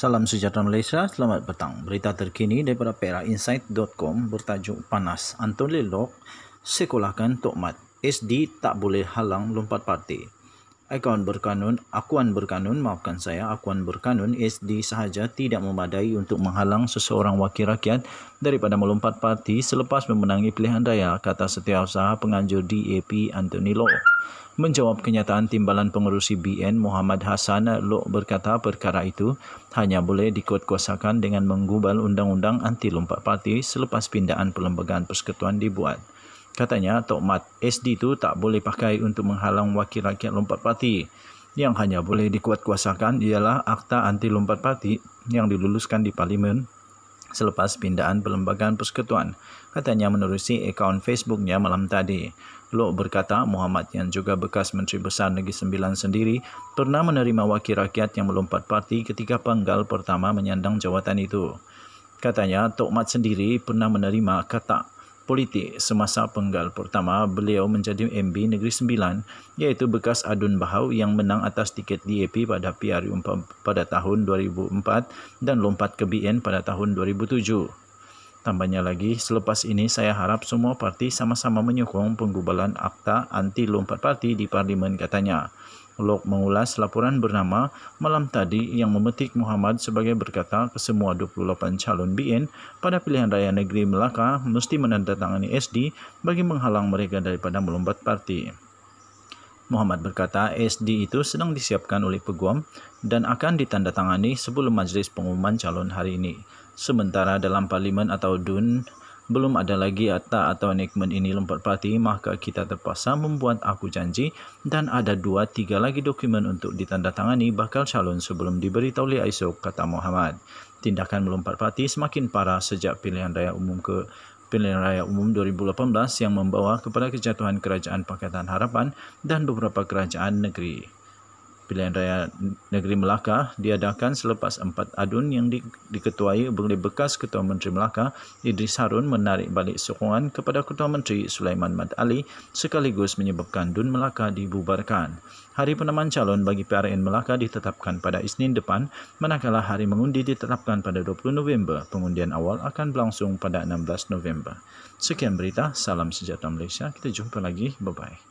Salam sejahtera Malaysia, selamat petang. Berita terkini daripada perainsight.com bertajuk Panas Anton sekolahkan Tok Mat. SD tak boleh halang lompat parti. Akuan berkanun, akuan berkanun, maafkan saya, akuan berkanun SD sahaja tidak memadai untuk menghalang seseorang wakil rakyat daripada melompat parti selepas memenangi pilihan raya, kata setiausaha penganjur DAP Anthony Law. Menjawab kenyataan timbalan pengurusi BN Muhammad Hassan Lok berkata perkara itu hanya boleh dikuatkuasakan dengan menggubal undang-undang anti lompat parti selepas pindaan perlembagaan persekutuan dibuat. Katanya Tok Mat SD itu tak boleh pakai untuk menghalang wakil rakyat lompat parti. Yang hanya boleh dikuatkuasakan ialah akta anti lompat parti yang diluluskan di parlimen selepas pindaan perlembagaan persekutuan. Katanya menerusi akaun Facebooknya malam tadi. Lok berkata Muhammad yang juga bekas Menteri Besar Negeri Sembilan sendiri pernah menerima wakil rakyat yang melompat parti ketika penggal pertama menyandang jawatan itu. Katanya Tok Mat sendiri pernah menerima kata politik semasa penggal pertama beliau menjadi MB Negeri Sembilan iaitu bekas Adun Bahau yang menang atas tiket DAP pada PR pada tahun 2004 dan lompat ke BN pada tahun 2007. Tambahnya lagi, selepas ini saya harap semua parti sama-sama menyokong penggubalan akta anti lompat parti di parlimen katanya. Lok mengulas laporan bernama Malam Tadi yang memetik Muhammad sebagai berkata kesemua 28 calon BN pada pilihan raya negeri Melaka mesti menandatangani SD bagi menghalang mereka daripada melompat parti. Muhammad berkata SD itu sedang disiapkan oleh peguam dan akan ditandatangani sebelum majlis pengumuman calon hari ini. Sementara dalam parlimen atau DUN, belum ada lagi atta atau enigment ini lompat pati, maka kita terpaksa membuat aku janji dan ada dua tiga lagi dokumen untuk ditandatangani bakal calon sebelum diberitahu oleh esok, kata Muhammad. Tindakan melompat parti semakin parah sejak pilihan raya umum ke pilihan raya umum 2018 yang membawa kepada kejatuhan kerajaan Pakatan Harapan dan beberapa kerajaan negeri pilihan raya negeri Melaka diadakan selepas empat adun yang di, diketuai oleh bekas Ketua Menteri Melaka Idris Harun menarik balik sokongan kepada Ketua Menteri Sulaiman Mad Ali sekaligus menyebabkan DUN Melaka dibubarkan. Hari penaman calon bagi PRN Melaka ditetapkan pada Isnin depan manakala hari mengundi ditetapkan pada 20 November. Pengundian awal akan berlangsung pada 16 November. Sekian berita, salam sejahtera Malaysia. Kita jumpa lagi. Bye-bye.